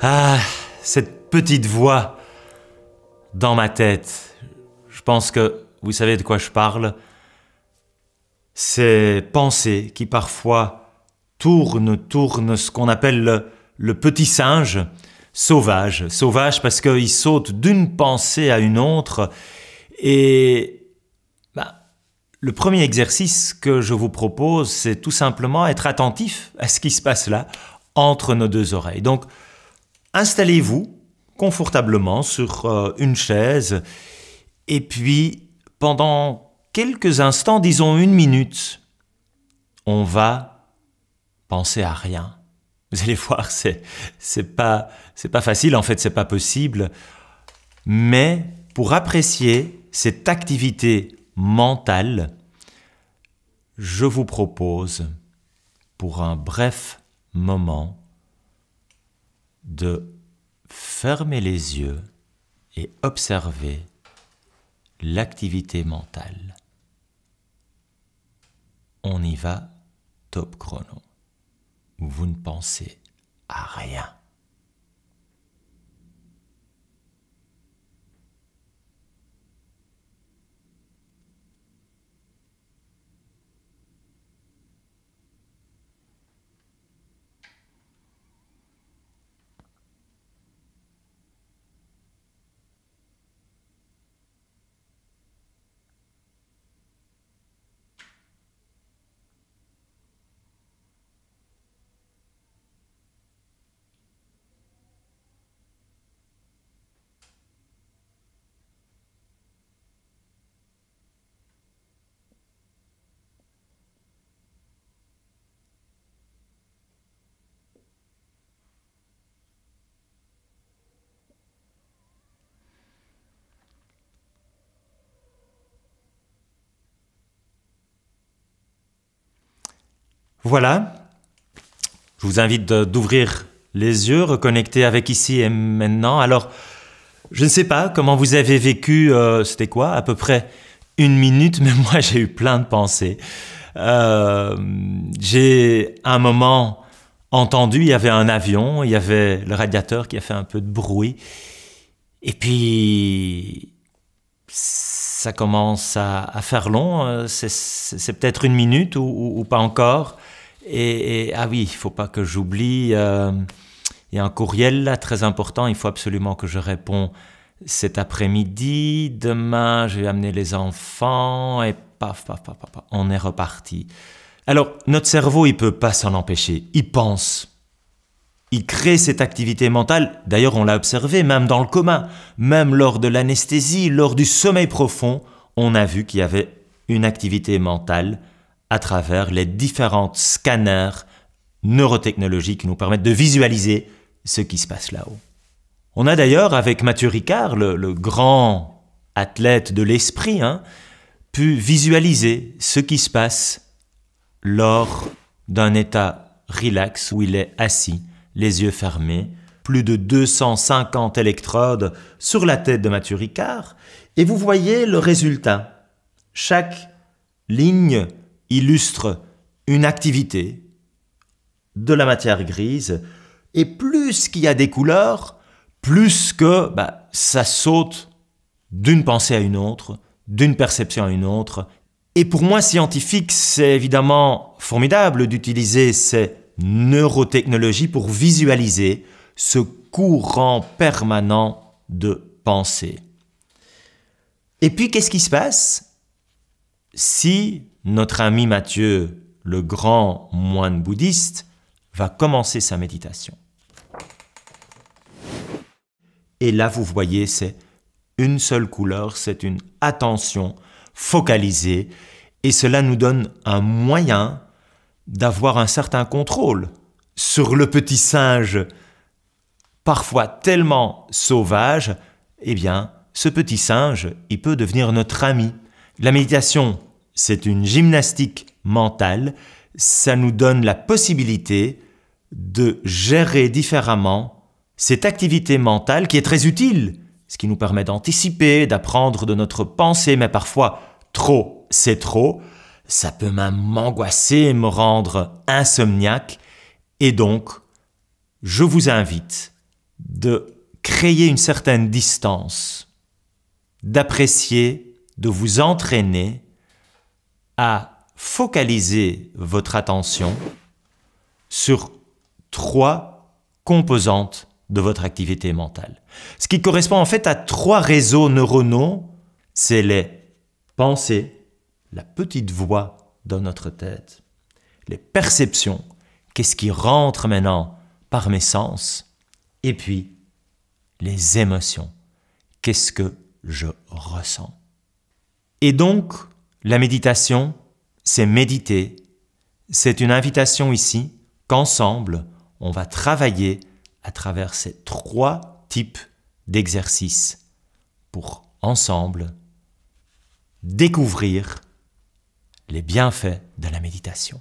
Ah, cette petite voix dans ma tête. Je pense que vous savez de quoi je parle. Ces pensées qui parfois tournent, tournent ce qu'on appelle le, petit singe sauvage. Sauvage parce qu'il saute d'une pensée à une autre. Et ben, le premier exercice que je vous propose, c'est tout simplement être attentif à ce qui se passe là, entre nos deux oreilles. Donc, Installez-vous confortablement sur euh, une chaise et puis pendant quelques instants, disons une minute, on va penser à rien. Vous allez voir, c'est c'est pas c'est pas facile en fait, c'est pas possible. Mais pour apprécier cette activité mentale, je vous propose pour un bref moment de fermer les yeux et observer l'activité mentale. On y va, top chrono. Vous ne pensez à rien. Voilà. Je vous invite d'ouvrir les yeux, reconnecter avec ici et maintenant. Alors, je ne sais pas comment vous avez vécu, euh, c'était quoi, à peu près une minute, mais moi j'ai eu plein de pensées. Euh, j'ai un moment entendu, il y avait un avion, il y avait le radiateur qui a fait un peu de bruit. Et puis, ça commence à, faire long, euh, c'est peut-être une minute ou pas encore. Et, ah oui, il ne faut pas que j'oublie. Euh, il y a un courriel là très important. Il faut absolument que je réponds cet après-midi. Demain, je vais amener les enfants et paf, paf, paf, paf, on est reparti. Alors, notre cerveau, il ne peut pas s'en empêcher. Il pense. Il crée cette activité mentale, d'ailleurs on l'a observé même dans le coma, même lors de l'anesthésie, lors du sommeil profond, on a vu qu'il y avait une activité mentale à travers les différents scanners neurotechnologiques qui nous permettent de visualiser ce qui se passe là-haut. On a d'ailleurs, avec Mathieu Ricard, le, grand athlète de l'esprit, hein, pu visualiser ce qui se passe lors d'un état relax où il est assis, les yeux fermés, plus de 250 électrodes sur la tête de Mathieu Ricard, et vous voyez le résultat. Chaque ligne illustre une activité, de la matière grise, et plus qu'il y a des couleurs, plus que bah, ça saute d'une pensée à une autre, d'une perception à une autre. Et pour moi, scientifique, c'est évidemment formidable d'utiliser ces neurotechnologies pour visualiser ce courant permanent de pensée. Et puis, qu'est-ce qui se passe si notre ami Mathieu, le grand moine bouddhiste, va commencer sa méditation. Et là, vous voyez, c'est une seule couleur, c'est une attention focalisée, et cela nous donne un moyen d'avoir un certain contrôle sur le petit singe, parfois tellement sauvage, eh bien, ce petit singe, il peut devenir notre ami. La méditation, c'est une gymnastique mentale. Ça nous donne la possibilité de gérer différemment cette activité mentale qui est très utile, ce qui nous permet d'anticiper, d'apprendre de notre pensée, mais parfois trop, c'est trop. Ça peut même m'angoisser, me rendre insomniaque. Et donc, je vous invite de créer une certaine distance, d'apprécier de vous entraîner à focaliser votre attention sur trois composantes de votre activité mentale. Ce qui correspond en fait à trois réseaux neuronaux, c'est les pensées, la petite voix dans notre tête, les perceptions, qu'est-ce qui rentre maintenant par mes sens, et puis les émotions, qu'est-ce que je ressens. Et donc, la méditation, c'est méditer. C'est une invitation ici qu'ensemble, on va travailler à travers ces trois types d'exercices pour ensemble découvrir les bienfaits de la méditation.